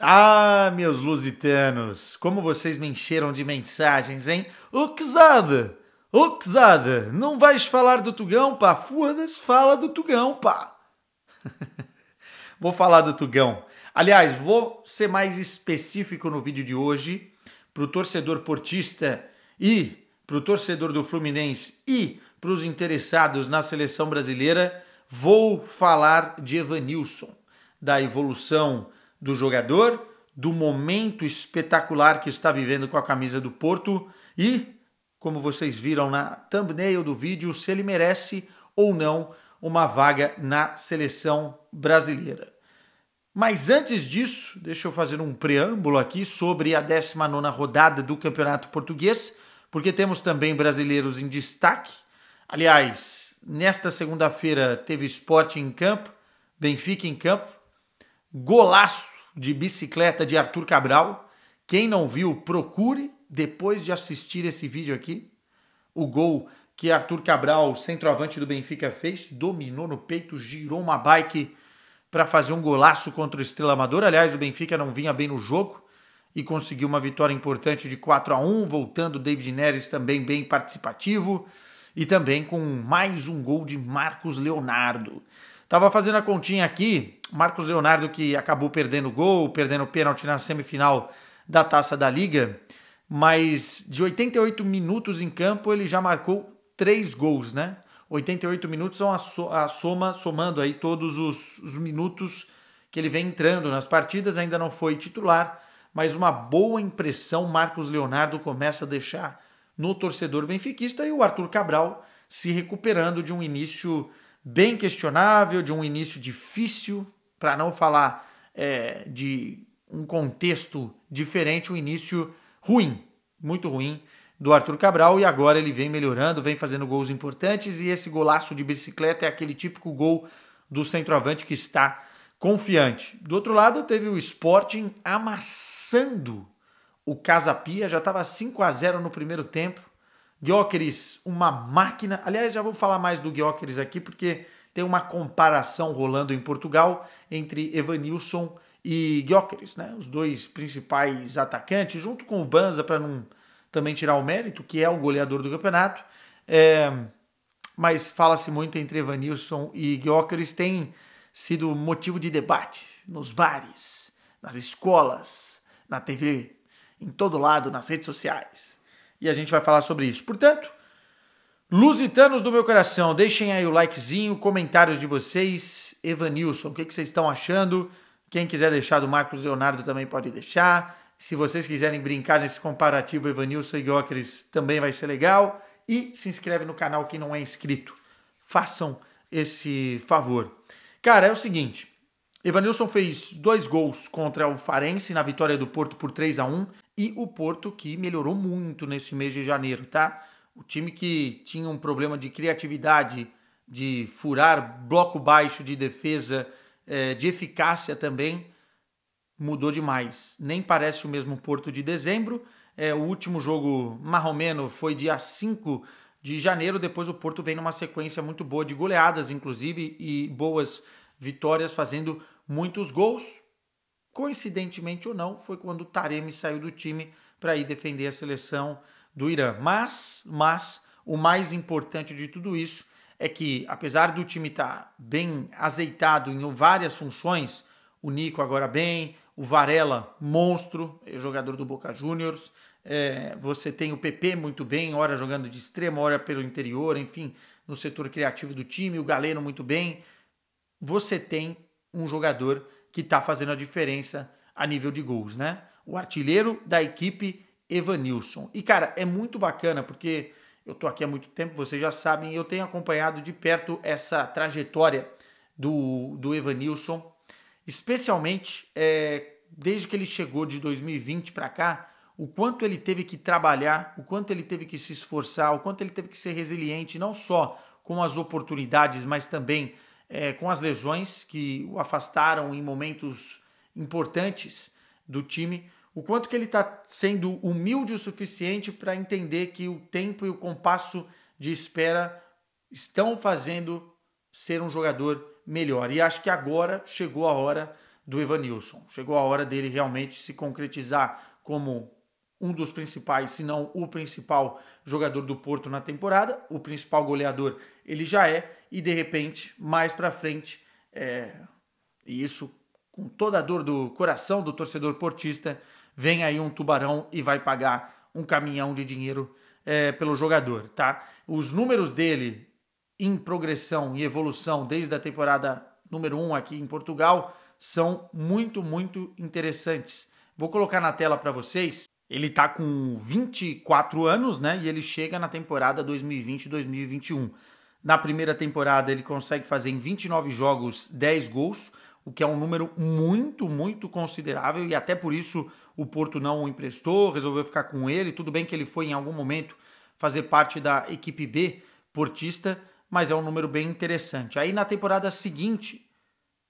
Ah, meus lusitanos, como vocês me encheram de mensagens, hein? Ô Quezada! Ô Quezada, não vais falar do Tugão, pá? Foda-se, fala do Tugão, pá! vou falar do Tugão. Aliás, vou ser mais específico no vídeo de hoje para o torcedor portista e para o torcedor do Fluminense e para os interessados na seleção brasileira. Vou falar de Evanilson, da evolução do jogador, do momento espetacular que está vivendo com a camisa do Porto e, como vocês viram na thumbnail do vídeo, se ele merece ou não uma vaga na seleção brasileira. Mas antes disso, deixa eu fazer um preâmbulo aqui sobre a 19ª rodada do Campeonato Português, porque temos também brasileiros em destaque. Aliás, nesta segunda-feira teve esporte em campo, Benfica em campo, golaço de bicicleta de Arthur Cabral. Quem não viu, procure depois de assistir esse vídeo aqui. O gol que Arthur Cabral, centroavante do Benfica, fez, dominou no peito, girou uma bike para fazer um golaço contra o Estrela Amador. Aliás, o Benfica não vinha bem no jogo e conseguiu uma vitória importante de 4 a 1, voltando David Neres também bem participativo e também com mais um gol de Marcos Leonardo. Tava fazendo a continha aqui, Marcos Leonardo que acabou perdendo gol, perdendo pênalti na semifinal da Taça da Liga, mas de 88 minutos em campo ele já marcou três gols, né? 88 minutos são a, soma, somando aí todos os, os minutos que ele vem entrando nas partidas, ainda não foi titular, mas uma boa impressão Marcos Leonardo começa a deixar no torcedor benfiquista e o Arthur Cabral se recuperando de um início bem questionável, de um início difícil, para não falar é, de um contexto diferente, um início ruim, muito ruim do Arthur Cabral e agora ele vem melhorando, vem fazendo gols importantes e esse golaço de bicicleta é aquele típico gol do centroavante que está confiante. Do outro lado, teve o Sporting amassando o Casapia, já estava 5 a 0 no primeiro tempo Guióqueres, uma máquina. Aliás, já vou falar mais do Guióqueres aqui, porque tem uma comparação rolando em Portugal entre Evanilson e Guióqueres, né? Os dois principais atacantes, junto com o Banza, para não também tirar o mérito, que é o goleador do campeonato. É, mas fala-se muito entre Evanilson e Guióqueres, tem sido motivo de debate nos bares, nas escolas, na TV, em todo lado, nas redes sociais e a gente vai falar sobre isso. Portanto, Lusitanos do meu coração, deixem aí o likezinho, comentários de vocês. Evanilson, o que, que vocês estão achando? Quem quiser deixar do Marcos Leonardo também pode deixar. Se vocês quiserem brincar nesse comparativo Evanilson e Guiócris, também vai ser legal. E se inscreve no canal quem não é inscrito. Façam esse favor. Cara, é o seguinte. Evanilson fez dois gols contra o Farense na vitória do Porto por 3 a 1 e o Porto que melhorou muito nesse mês de janeiro, tá? O time que tinha um problema de criatividade, de furar bloco baixo de defesa, é, de eficácia também, mudou demais. Nem parece o mesmo Porto de dezembro. É, o último jogo marromeno foi dia 5 de janeiro. Depois o Porto vem numa sequência muito boa de goleadas, inclusive, e boas vitórias, fazendo muitos gols. Coincidentemente ou não, foi quando o Taremi saiu do time para ir defender a seleção do Irã. Mas, mas o mais importante de tudo isso é que, apesar do time estar tá bem azeitado em várias funções, o Nico agora bem, o Varela, monstro, é jogador do Boca Juniors, é, você tem o PP muito bem, hora jogando de extremo, hora pelo interior, enfim, no setor criativo do time, o Galeno muito bem. Você tem um jogador que está fazendo a diferença a nível de gols, né? O artilheiro da equipe, Evanilson. E, cara, é muito bacana porque eu tô aqui há muito tempo, vocês já sabem, eu tenho acompanhado de perto essa trajetória do, do Evanilson, especialmente é, desde que ele chegou de 2020 para cá, o quanto ele teve que trabalhar, o quanto ele teve que se esforçar, o quanto ele teve que ser resiliente, não só com as oportunidades, mas também é, com as lesões que o afastaram em momentos importantes do time, o quanto que ele está sendo humilde o suficiente para entender que o tempo e o compasso de espera estão fazendo ser um jogador melhor. E acho que agora chegou a hora do Evanilson. Chegou a hora dele realmente se concretizar como um dos principais, se não o principal jogador do Porto na temporada, o principal goleador ele já é, e de repente, mais para frente, é, e isso com toda a dor do coração do torcedor portista, vem aí um tubarão e vai pagar um caminhão de dinheiro é, pelo jogador, tá? Os números dele em progressão e evolução desde a temporada número 1 um aqui em Portugal são muito, muito interessantes. Vou colocar na tela para vocês ele tá com 24 anos, né? E ele chega na temporada 2020-2021. Na primeira temporada, ele consegue fazer em 29 jogos 10 gols, o que é um número muito, muito considerável e até por isso o Porto não o emprestou, resolveu ficar com ele. Tudo bem que ele foi em algum momento fazer parte da equipe B portista, mas é um número bem interessante. Aí na temporada seguinte,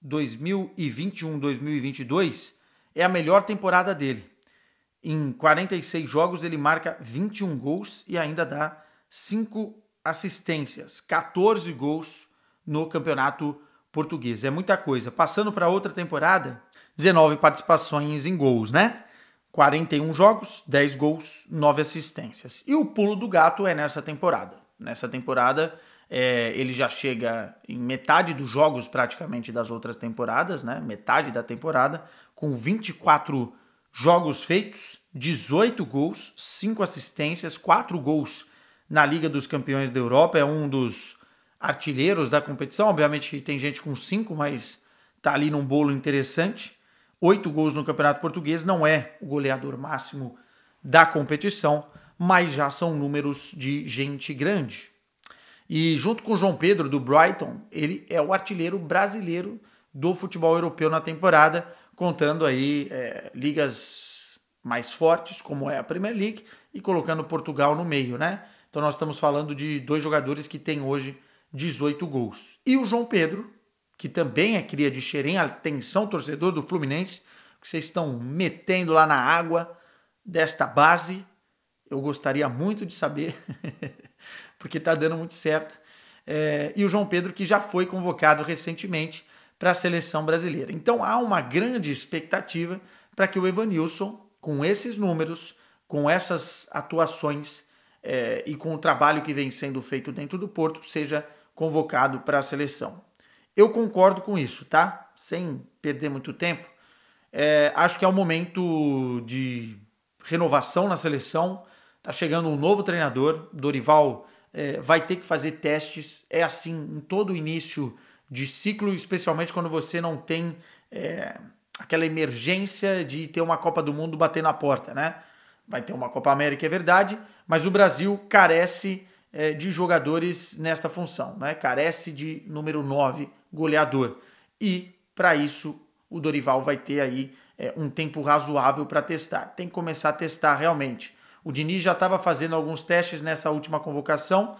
2021-2022, é a melhor temporada dele. Em 46 jogos, ele marca 21 gols e ainda dá 5 assistências, 14 gols no campeonato português. É muita coisa. Passando para outra temporada, 19 participações em gols, né? 41 jogos, 10 gols, 9 assistências. E o pulo do gato é nessa temporada. Nessa temporada, é, ele já chega em metade dos jogos praticamente das outras temporadas, né? Metade da temporada, com 24 jogos feitos, 18 gols, 5 assistências, 4 gols na Liga dos Campeões da Europa, é um dos artilheiros da competição. Obviamente tem gente com 5, mas tá ali num bolo interessante. 8 gols no Campeonato Português, não é o goleador máximo da competição, mas já são números de gente grande. E junto com o João Pedro do Brighton, ele é o artilheiro brasileiro do futebol europeu na temporada, contando aí é, ligas mais fortes, como é a Premier League, e colocando Portugal no meio, né? Então nós estamos falando de dois jogadores que têm hoje 18 gols. E o João Pedro, que também é cria de Xerém, atenção torcedor do Fluminense, que vocês estão metendo lá na água desta base. Eu gostaria muito de saber, porque está dando muito certo. É, e o João Pedro, que já foi convocado recentemente para a seleção brasileira. Então há uma grande expectativa para que o Evanilson, com esses números, com essas atuações é, e com o trabalho que vem sendo feito dentro do Porto, seja convocado para a seleção. Eu concordo com isso, tá? Sem perder muito tempo, é, acho que é um momento de renovação na seleção. Tá chegando um novo treinador, Dorival é, vai ter que fazer testes. É assim em todo o início de ciclo, especialmente quando você não tem é, aquela emergência de ter uma Copa do Mundo bater na porta, né? Vai ter uma Copa América, é verdade, mas o Brasil carece é, de jogadores nesta função, né? Carece de número 9, goleador. E, para isso, o Dorival vai ter aí é, um tempo razoável para testar. Tem que começar a testar realmente. O Diniz já estava fazendo alguns testes nessa última convocação,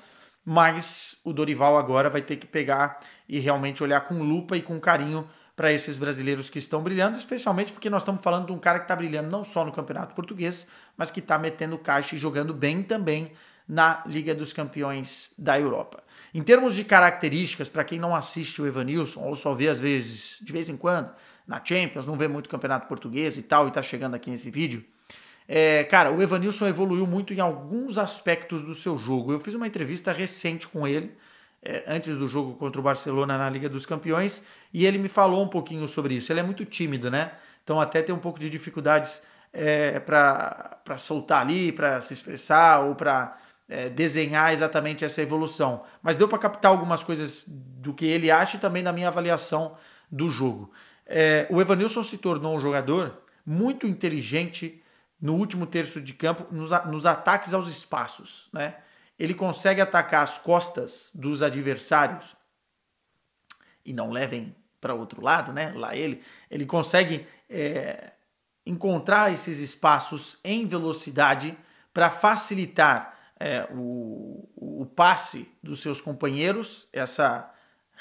mas o Dorival agora vai ter que pegar e realmente olhar com lupa e com carinho para esses brasileiros que estão brilhando, especialmente porque nós estamos falando de um cara que está brilhando não só no Campeonato Português, mas que está metendo caixa e jogando bem também na Liga dos Campeões da Europa. Em termos de características, para quem não assiste o Evanilson ou só vê às vezes, de vez em quando, na Champions, não vê muito Campeonato Português e tal, e está chegando aqui nesse vídeo, é, cara, o Evanilson evoluiu muito em alguns aspectos do seu jogo. Eu fiz uma entrevista recente com ele, é, antes do jogo contra o Barcelona na Liga dos Campeões, e ele me falou um pouquinho sobre isso. Ele é muito tímido, né? Então até tem um pouco de dificuldades é, para soltar ali, para se expressar ou para é, desenhar exatamente essa evolução. Mas deu para captar algumas coisas do que ele acha e também da minha avaliação do jogo. É, o Evanilson se tornou um jogador muito inteligente no último terço de campo, nos, nos ataques aos espaços. Né? Ele consegue atacar as costas dos adversários e não levem para outro lado, né? Lá ele, ele consegue é, encontrar esses espaços em velocidade para facilitar é, o, o passe dos seus companheiros, essa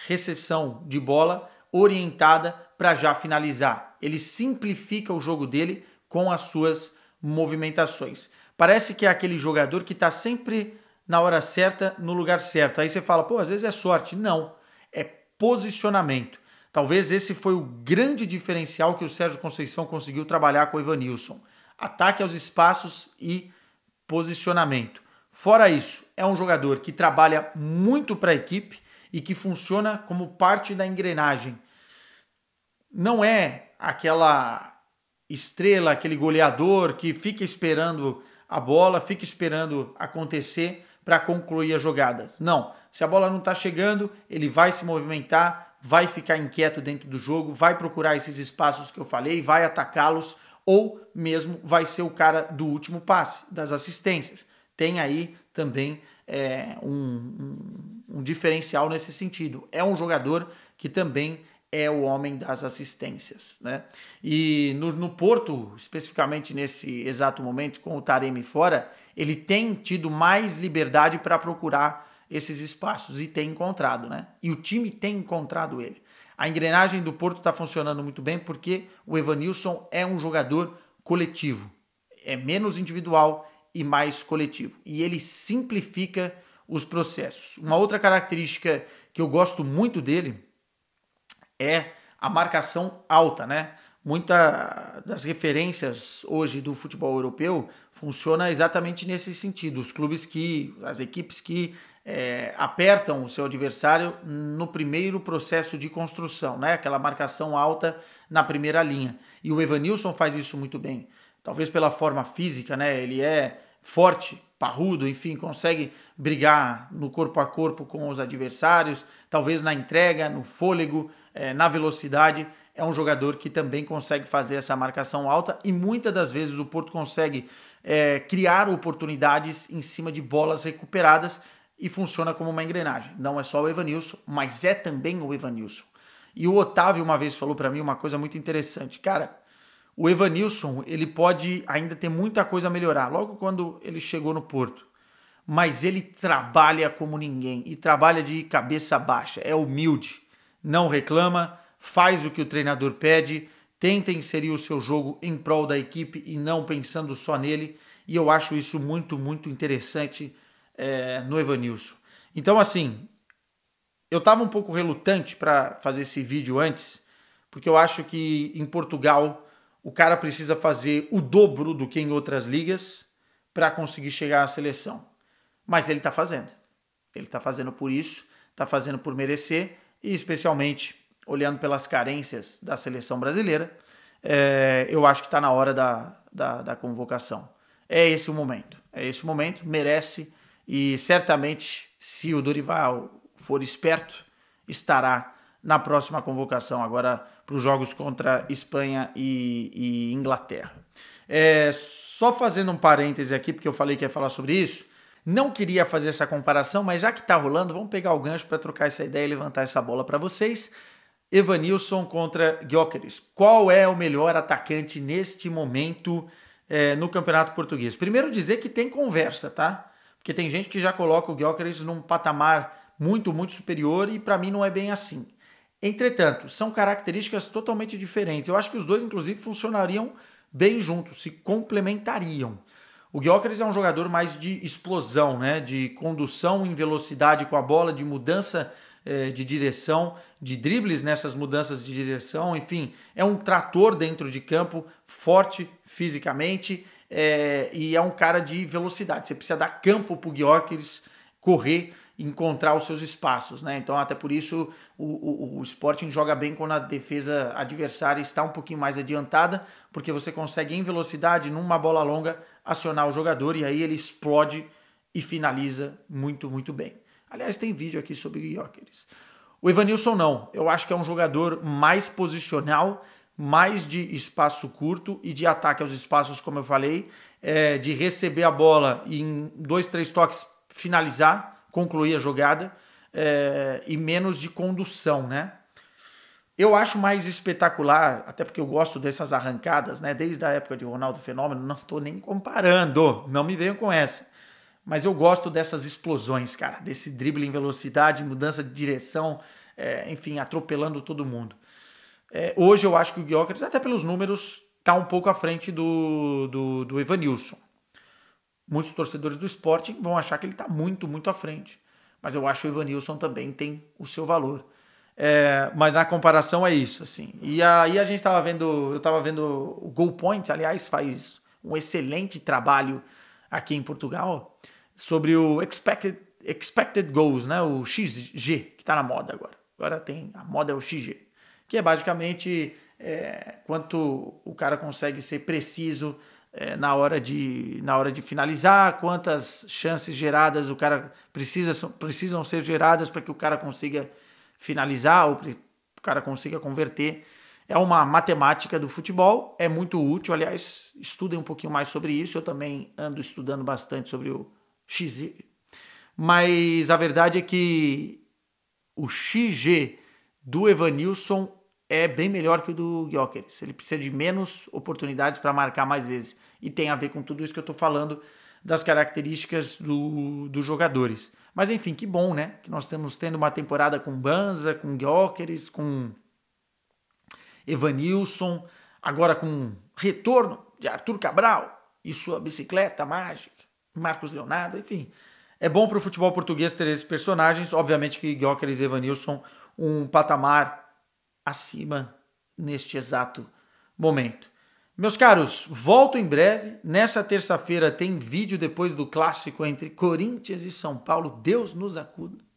recepção de bola orientada para já finalizar. Ele simplifica o jogo dele com as suas movimentações. Parece que é aquele jogador que está sempre na hora certa, no lugar certo. Aí você fala, pô, às vezes é sorte. Não, é posicionamento. Talvez esse foi o grande diferencial que o Sérgio Conceição conseguiu trabalhar com o Ivanilson. Ataque aos espaços e posicionamento. Fora isso, é um jogador que trabalha muito para a equipe e que funciona como parte da engrenagem. Não é aquela estrela, aquele goleador que fica esperando a bola, fica esperando acontecer para concluir a jogada. Não, se a bola não está chegando, ele vai se movimentar, vai ficar inquieto dentro do jogo, vai procurar esses espaços que eu falei, vai atacá-los ou mesmo vai ser o cara do último passe, das assistências. Tem aí também é, um, um, um diferencial nesse sentido. É um jogador que também é o homem das assistências. Né? E no, no, Porto, especificamente nesse exato momento, com o Taremi fora, ele tem tido mais liberdade para procurar esses espaços e tem encontrado, né? E o time tem encontrado ele. A engrenagem do Porto está funcionando muito bem porque o Evanilson é um jogador coletivo. É menos individual e mais coletivo. E ele simplifica os processos. Uma outra característica que eu gosto muito dele é a marcação alta, né? Muita das referências hoje do futebol europeu funciona exatamente nesse sentido. Os clubes que, as equipes que é, apertam o seu adversário no primeiro processo de construção, né? Aquela marcação alta na primeira linha. E o Evanilson faz isso muito bem. Talvez pela forma física, né? Ele é forte, parrudo, enfim, consegue brigar no corpo a corpo com os adversários, talvez na entrega, no fôlego, eh, na velocidade. É um jogador que também consegue fazer essa marcação alta e muitas das vezes o Porto consegue é, criar oportunidades em cima de bolas recuperadas e funciona como uma engrenagem. Não é só o Evanilson, mas é também o Evanilson. E o Otávio uma vez falou para mim uma coisa muito interessante. Cara, o Evanilson ele pode ainda ter muita coisa a melhorar, logo quando ele chegou no Porto. Mas ele trabalha como ninguém e trabalha de cabeça baixa, é humilde, não reclama, faz o que o treinador pede, tenta inserir o seu jogo em prol da equipe e não pensando só nele. E eu acho isso muito, muito interessante é, no Evanilson. Então, assim, eu estava um pouco relutante para fazer esse vídeo antes, porque eu acho que em Portugal o cara precisa fazer o dobro do que em outras ligas para conseguir chegar à seleção. Mas ele está fazendo. Ele está fazendo por isso, está fazendo por merecer e, especialmente, olhando pelas carências da seleção brasileira, é, eu acho que está na hora da, da, da, convocação. É esse o momento. É esse o momento, merece e certamente, se o Dorival for esperto, estará na próxima convocação. Agora para os jogos contra Espanha e, e Inglaterra. É, só fazendo um parêntese aqui, porque eu falei que ia falar sobre isso. Não queria fazer essa comparação, mas já que está rolando, vamos pegar o gancho para trocar essa ideia e levantar essa bola para vocês. Evanilson contra Gyökeres. Qual é o melhor atacante neste momento é, no Campeonato Português? Primeiro dizer que tem conversa, tá? Porque tem gente que já coloca o Gyökeres num patamar muito, muito superior e para mim não é bem assim. Entretanto, são características totalmente diferentes. Eu acho que os dois, inclusive, funcionariam bem juntos, se complementariam. O Gyökeres é um jogador mais de explosão, né? de condução em velocidade com a bola, de mudança eh, de direção, de dribles nessas mudanças de direção, enfim, é um trator dentro de campo, forte fisicamente eh, e é um cara de velocidade. Você precisa dar campo para o Gyökeres correr encontrar os seus espaços, né? Então, até por isso, o, o, o Sporting joga bem quando a defesa adversária está um pouquinho mais adiantada, porque você consegue, em velocidade, numa bola longa, acionar o jogador e aí ele explode e finaliza muito, muito bem. Aliás, tem vídeo aqui sobre o Guioqueres. O Evanilson não. Eu acho que é um jogador mais posicional, mais de espaço curto e de ataque aos espaços, como eu falei, é, de receber a bola e em dois, três toques finalizar concluir a jogada é, e menos de condução, né? Eu acho mais espetacular, até porque eu gosto dessas arrancadas, né? Desde a época de Ronaldo Fenômeno, não estou nem comparando, não me venham com essa. Mas eu gosto dessas explosões, cara, desse drible em velocidade, mudança de direção, é, enfim, atropelando todo mundo. É, hoje eu acho que o Guiócares, até pelos números, está um pouco à frente do, do, do Evanilson muitos torcedores do esporte vão achar que ele está muito, muito à frente. Mas eu acho que o Ivanilson também tem o seu valor. É, mas na comparação é isso, assim. E aí a gente estava vendo, eu estava vendo o Goal Point, aliás, faz um excelente trabalho aqui em Portugal sobre o expected, expected goals, né? O XG que está na moda agora. Agora tem a moda é o XG, que é basicamente é, quanto o cara consegue ser preciso é, na, hora de, na hora de finalizar, quantas chances geradas o cara precisa precisam ser geradas para que o cara consiga finalizar ou o cara consiga converter. É uma matemática do futebol, é muito útil. Aliás, estudem um pouquinho mais sobre isso. Eu também ando estudando bastante sobre o XG. Mas a verdade é que o XG do Evanilson é bem melhor que o do Gyökeres. Ele precisa de menos oportunidades para marcar mais vezes. E tem a ver com tudo isso que eu estou falando das características do, dos jogadores. Mas enfim, que bom, né? Que nós estamos tendo uma temporada com Banza, com Gyökeres, com Evanilson, agora com retorno de Arthur Cabral e sua bicicleta mágica, Marcos Leonardo, enfim. É bom para o futebol português ter esses personagens. Obviamente que Gyökeres e Evanilson um patamar acima neste exato momento. Meus caros, volto em breve. Nessa terça-feira tem vídeo depois do clássico entre Corinthians e São Paulo. Deus nos acuda.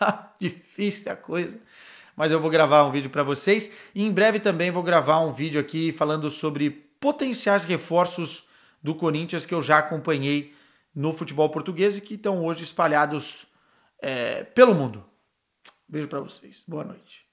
Ah, difícil a coisa. Mas eu vou gravar um vídeo para vocês. E em breve também vou gravar um vídeo aqui falando sobre potenciais reforços do Corinthians que eu já acompanhei no futebol português e que estão hoje espalhados é, pelo mundo. Beijo para vocês. Boa noite.